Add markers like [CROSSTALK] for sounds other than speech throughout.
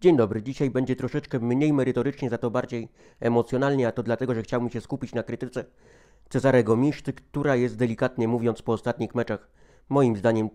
Dzień dobry, dzisiaj będzie troszeczkę mniej merytorycznie, za to bardziej emocjonalnie, a to dlatego, że chciałbym się skupić na krytyce Cezarego Miszty, która jest delikatnie mówiąc po ostatnich meczach moim zdaniem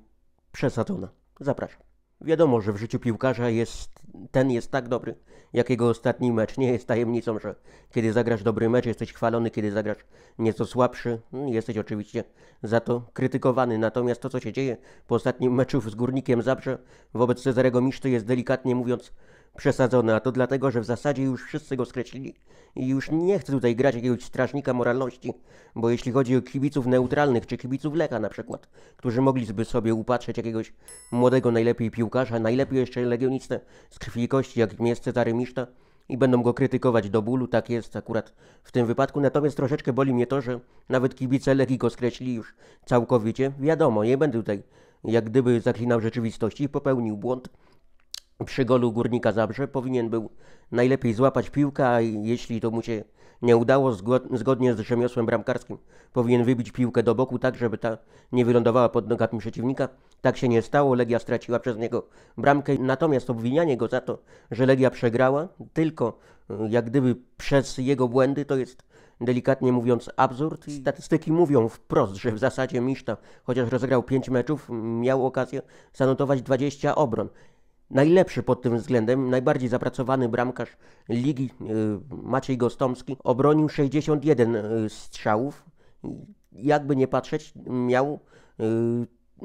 przesadzona. Zapraszam. Wiadomo, że w życiu piłkarza jest ten jest tak dobry, jak jego ostatni mecz. Nie jest tajemnicą, że kiedy zagrasz dobry mecz, jesteś chwalony, kiedy zagrasz nieco słabszy, mm, jesteś oczywiście za to krytykowany. Natomiast to, co się dzieje po ostatnim meczu z Górnikiem Zabrze wobec Cezarego Miszty jest delikatnie mówiąc przesadzone, a to dlatego, że w zasadzie już wszyscy go skreślili i już nie chcę tutaj grać jakiegoś strażnika moralności, bo jeśli chodzi o kibiców neutralnych czy kibiców Lecha na przykład, którzy mogliby sobie upatrzeć jakiegoś młodego najlepiej piłkarza, najlepiej jeszcze legionistę z krwi i kości, jakim jest Cezary Miszta, i będą go krytykować do bólu, tak jest akurat w tym wypadku. Natomiast troszeczkę boli mnie to, że nawet kibice Legii go skreślili już całkowicie. Wiadomo, nie będę tutaj jak gdyby zaklinał rzeczywistości, popełnił błąd, przy golu Górnika Zabrze powinien był najlepiej złapać piłkę, a jeśli to mu się nie udało, zgodnie z rzemiosłem bramkarskim powinien wybić piłkę do boku tak, żeby ta nie wylądowała pod nogami przeciwnika. Tak się nie stało, Legia straciła przez niego bramkę, natomiast obwinianie go za to, że Legia przegrała, tylko y, jak gdyby przez jego błędy, to jest delikatnie mówiąc absurd. Statystyki mówią wprost, że w zasadzie Miszta, chociaż rozegrał 5 meczów, miał okazję zanotować 20 obron najlepszy pod tym względem, najbardziej zapracowany bramkarz ligi y, Maciej Gostomski obronił 61 y, strzałów. Jakby nie patrzeć, miał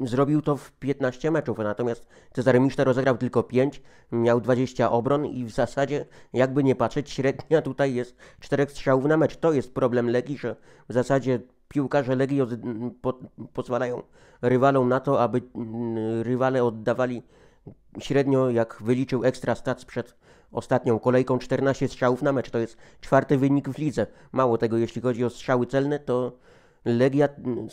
y, zrobił to w 15 meczów, natomiast Cezary Miszta rozegrał tylko 5, miał 20 obron i w zasadzie, jakby nie patrzeć, średnia tutaj jest 4 strzałów na mecz. To jest problem Legii, że w zasadzie piłkarze Legii pozwalają rywalom na to, aby mm, rywale oddawali średnio, jak wyliczył ekstra stats przed ostatnią kolejką, 14 strzałów na mecz. To jest czwarty wynik w lidze. Mało tego, jeśli chodzi o strzały celne, to Legia mm,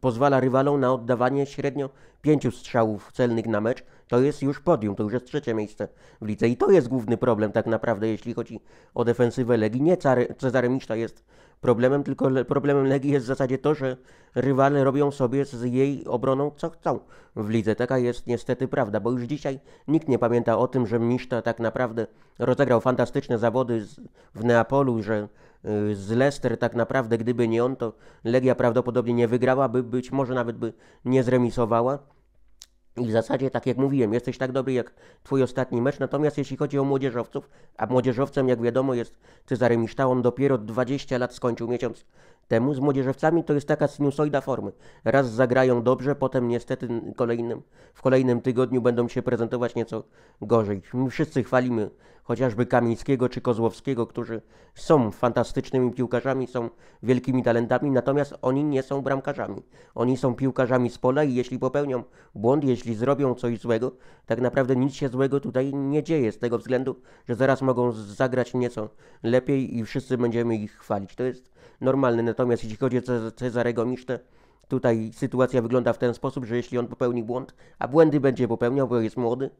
pozwala rywalom na oddawanie średnio pięciu strzałów celnych na mecz. To jest już podium, to już jest trzecie miejsce w lidze i to jest główny problem tak naprawdę, jeśli chodzi o defensywę Legii. Nie Cezary Miszta jest problemem, tylko problemem Legii jest w zasadzie to, że rywale robią sobie z jej obroną co chcą w lidze. Taka jest niestety prawda, bo już dzisiaj nikt nie pamięta o tym, że Miszta tak naprawdę rozegrał fantastyczne zawody w Neapolu, że Y, z Leicester tak naprawdę, gdyby nie on, to Legia prawdopodobnie nie wygrałaby, być może nawet by nie zremisowała. I w zasadzie, tak jak mówiłem, jesteś tak dobry jak twój ostatni mecz. Natomiast jeśli chodzi o młodzieżowców, a młodzieżowcem, jak wiadomo, jest Cezary Miształ, on dopiero 20 lat skończył miesiąc temu z młodzieżowcami to jest taka sinusoida formy. Raz zagrają dobrze, potem niestety kolejnym, w kolejnym tygodniu będą się prezentować nieco gorzej. My wszyscy chwalimy chociażby Kamińskiego czy Kozłowskiego, którzy są fantastycznymi piłkarzami, są wielkimi talentami, natomiast oni nie są bramkarzami. Oni są piłkarzami z pola i jeśli popełnią błąd, jeśli zrobią coś złego, tak naprawdę nic się złego tutaj nie dzieje z tego względu, że zaraz mogą zagrać nieco lepiej i wszyscy będziemy ich chwalić. To jest normalne. Natomiast jeśli chodzi o Cezarego Misztę, tutaj sytuacja wygląda w ten sposób, że jeśli on popełni błąd, a błędy będzie popełniał, bo jest młody,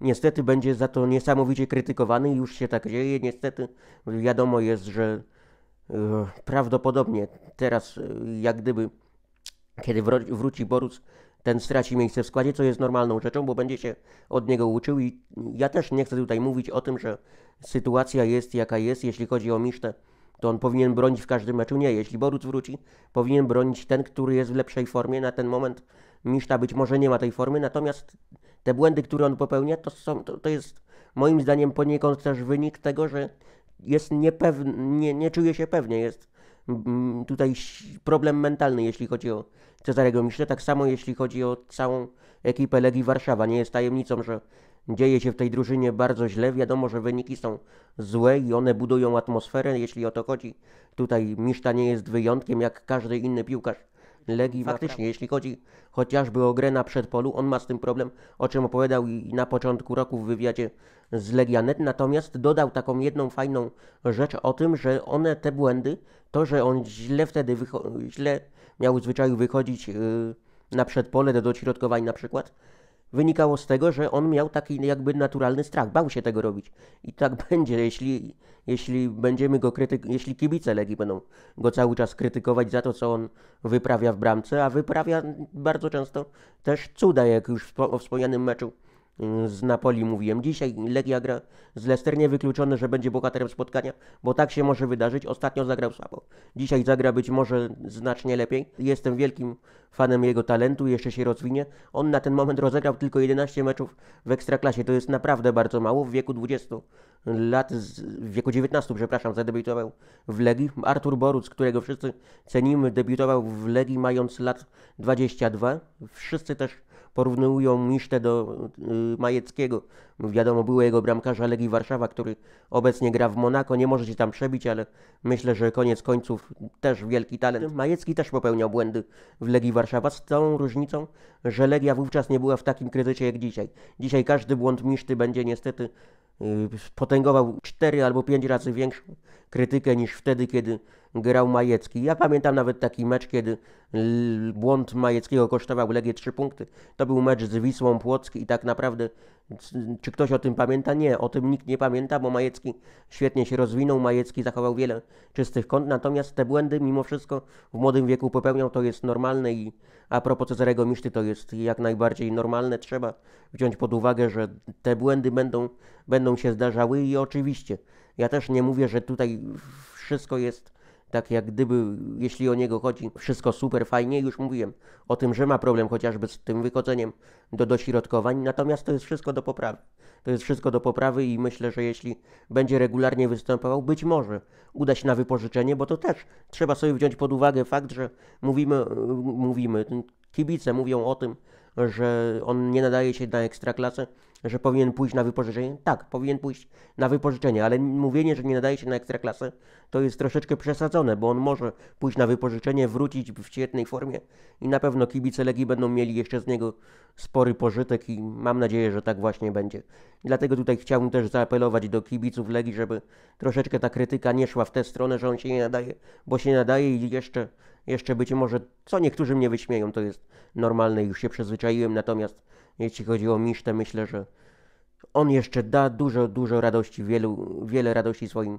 niestety będzie za to niesamowicie krytykowany i już się tak dzieje. Niestety wiadomo jest, że e, prawdopodobnie teraz, e, jak gdyby, kiedy wróci Borus, ten straci miejsce w składzie, co jest normalną rzeczą, bo będzie się od niego uczył i ja też nie chcę tutaj mówić o tym, że sytuacja jest jaka jest, jeśli chodzi o Misztę to on powinien bronić w każdym meczu. Nie, jeśli Boruc wróci, powinien bronić ten, który jest w lepszej formie na ten moment. Miszta być może nie ma tej formy, natomiast te błędy, które on popełnia, to, są, to, to jest moim zdaniem poniekąd też wynik tego, że jest niepewny, nie, nie czuje się pewnie, jest tutaj problem mentalny, jeśli chodzi o Cezarego Misztę, tak samo jeśli chodzi o całą ekipę Legii Warszawa. Nie jest tajemnicą, że dzieje się w tej drużynie bardzo źle. Wiadomo, że wyniki są złe i one budują atmosferę, jeśli o to chodzi. Tutaj Miszta nie jest wyjątkiem, jak każdy inny piłkarz Legii. Faktycznie, jeśli chodzi chociażby o grę na przedpolu, on ma z tym problem, o czym opowiadał i na początku roku w wywiadzie z Legianet. Natomiast dodał taką jedną fajną rzecz o tym, że one, te błędy, to, że on źle wtedy źle miał zwyczaju wychodzić yy, na przedpole do dośrodkowań na przykład, wynikało z tego, że on miał taki jakby naturalny strach, bał się tego robić. I tak [LAUGHS] będzie, jeśli, jeśli będziemy go krytyk, jeśli kibice Legii będą go cały czas krytykować za to, co on wyprawia w bramce, a wyprawia bardzo często też cuda, jak już w wspomnianym meczu z Napoli mówiłem. Dzisiaj Legia gra z Leicester, wykluczony że będzie bohaterem spotkania, bo tak się może wydarzyć. Ostatnio zagrał słabo. Dzisiaj zagra być może znacznie lepiej. Jestem wielkim fanem jego talentu, jeszcze się rozwinie. On na ten moment rozegrał tylko 11 meczów w Ekstraklasie. To jest naprawdę bardzo mało w wieku 20 lat, w wieku 19, przepraszam, zadebiutował w Legii. Artur Boruc, którego wszyscy cenimy, debiutował w Legii mając lat 22. Wszyscy też porównują Misztę do y, Majeckiego. No, wiadomo, było jego bramkarza Legii Warszawa, który obecnie gra w Monako. Nie może się tam przebić, ale myślę, że koniec końców też wielki talent. Majecki też popełniał błędy w Legii Warszawa z tą różnicą, że Legia wówczas nie była w takim kryzysie jak dzisiaj. Dzisiaj każdy błąd Miszty będzie niestety y, potęgował 4 albo 5 razy większą krytykę niż wtedy, kiedy grał Majecki. Ja pamiętam nawet taki mecz, kiedy błąd Majeckiego kosztował Legię 3 punkty. To był mecz z Wisłą Płock i tak naprawdę, czy ktoś o tym pamięta? Nie, o tym nikt nie pamięta, bo Majecki świetnie się rozwinął, Majecki zachował wiele czystych kąt, natomiast te błędy mimo wszystko w młodym wieku popełniał, to jest normalne i a propos Cezarego Miszty, to jest jak najbardziej normalne, trzeba wziąć pod uwagę, że te błędy będą, będą się zdarzały i oczywiście, ja też nie mówię, że tutaj wszystko jest tak jak gdyby, jeśli o niego chodzi, wszystko super fajnie. Już mówiłem o tym, że ma problem chociażby z tym wychodzeniem do dośrodkowań, natomiast to jest wszystko do poprawy. To jest wszystko do poprawy i myślę, że jeśli będzie regularnie występował, być może uda się na wypożyczenie, bo to też trzeba sobie wziąć pod uwagę fakt, że mówimy, mówimy kibice mówią o tym, że on nie nadaje się na ekstraklasę, że powinien pójść na wypożyczenie? Tak, powinien pójść na wypożyczenie, ale mówienie, że nie nadaje się na ekstraklasę, to jest troszeczkę przesadzone, bo on może pójść na wypożyczenie, wrócić w świetnej formie i na pewno kibice Legii będą mieli jeszcze z niego spory pożytek i mam nadzieję, że tak właśnie będzie. Dlatego tutaj chciałbym też zaapelować do kibiców Legii, żeby troszeczkę ta krytyka nie szła w tę stronę, że on się nie nadaje, bo się nadaje i jeszcze jeszcze być może, co niektórzy mnie wyśmieją, to jest normalne, już się przyzwyczaiłem, natomiast jeśli chodzi o Misztę, myślę, że on jeszcze da dużo, dużo radości, wielu, wiele radości swoim,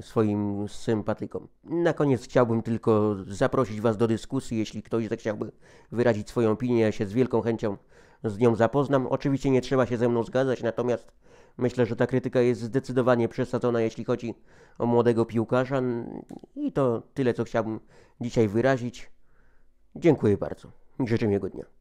swoim sympatykom. Na koniec chciałbym tylko zaprosić Was do dyskusji, jeśli ktoś zechciałby wyrazić swoją opinię, ja się z wielką chęcią z nią zapoznam. Oczywiście nie trzeba się ze mną zgadzać, natomiast myślę, że ta krytyka jest zdecydowanie przesadzona, jeśli chodzi o młodego piłkarza i to tyle, co chciałbym dzisiaj wyrazić. Dziękuję bardzo. Życzę miłego dnia.